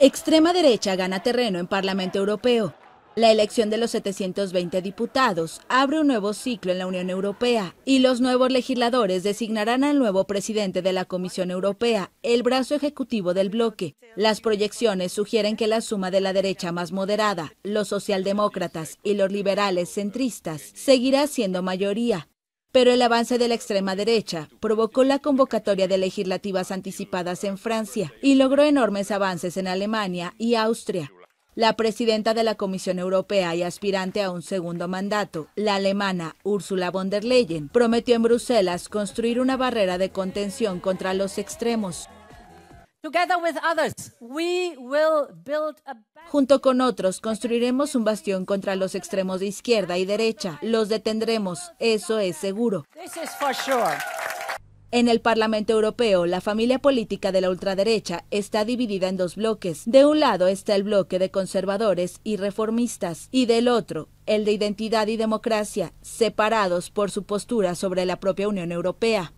Extrema derecha gana terreno en Parlamento Europeo. La elección de los 720 diputados abre un nuevo ciclo en la Unión Europea y los nuevos legisladores designarán al nuevo presidente de la Comisión Europea, el brazo ejecutivo del bloque. Las proyecciones sugieren que la suma de la derecha más moderada, los socialdemócratas y los liberales centristas seguirá siendo mayoría, pero el avance de la extrema derecha provocó la convocatoria de legislativas anticipadas en Francia y logró enormes avances en Alemania y Austria. La presidenta de la Comisión Europea y aspirante a un segundo mandato, la alemana Ursula von der Leyen, prometió en Bruselas construir una barrera de contención contra los extremos, Junto con otros, construiremos un bastión contra los extremos de izquierda y derecha. Los detendremos, eso es seguro. En el Parlamento Europeo, la familia política de la ultraderecha está dividida en dos bloques. De un lado está el bloque de conservadores y reformistas, y del otro, el de identidad y democracia, separados por su postura sobre la propia Unión Europea.